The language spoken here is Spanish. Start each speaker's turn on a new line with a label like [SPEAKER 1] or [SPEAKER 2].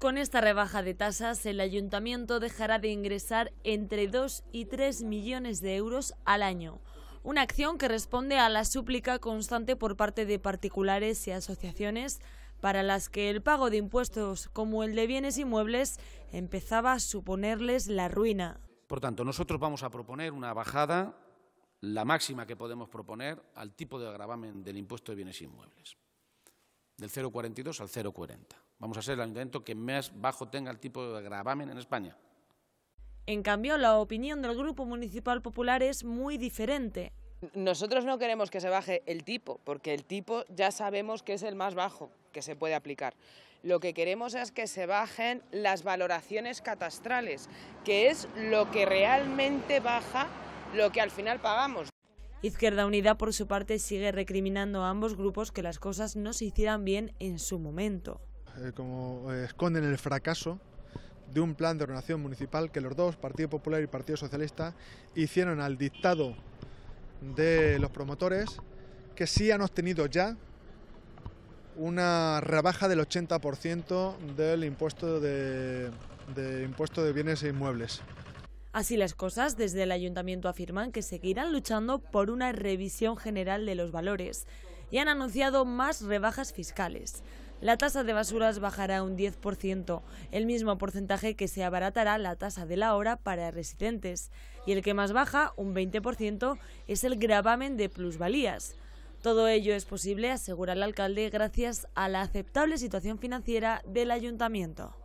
[SPEAKER 1] Con esta rebaja de tasas, el ayuntamiento dejará de ingresar entre 2 y 3 millones de euros al año. Una acción que responde a la súplica constante por parte de particulares y asociaciones para las que el pago de impuestos como el de bienes inmuebles empezaba a suponerles la ruina.
[SPEAKER 2] Por tanto, nosotros vamos a proponer una bajada, la máxima que podemos proponer, al tipo de gravamen del impuesto de bienes inmuebles del 0,42 al 0,40. Vamos a ser el intento que más bajo tenga el tipo de gravamen en España. En cambio, la
[SPEAKER 1] opinión
[SPEAKER 3] del Grupo Municipal Popular es muy diferente. Nosotros no queremos que se baje el tipo, porque el tipo ya sabemos que es el más bajo que se puede aplicar. Lo que queremos es que se bajen las valoraciones catastrales, que es lo que realmente baja lo que al final pagamos. Izquierda Unida, por su parte, sigue
[SPEAKER 1] recriminando a ambos grupos que las cosas no se hicieran bien en su momento.
[SPEAKER 4] Eh, como eh, esconden el fracaso de un plan de ordenación municipal que los dos, Partido Popular y Partido Socialista, hicieron al dictado de los promotores, que sí han obtenido ya una rebaja del 80% del impuesto de, impuesto de bienes e inmuebles.
[SPEAKER 1] Así las cosas, desde el ayuntamiento afirman que seguirán luchando por una revisión general de los valores y han anunciado más rebajas fiscales. La tasa de basuras bajará un 10%, el mismo porcentaje que se abaratará la tasa de la hora para residentes, y el que más baja, un 20%, es el gravamen de plusvalías. Todo ello es posible, asegura el alcalde, gracias a la aceptable situación financiera del ayuntamiento.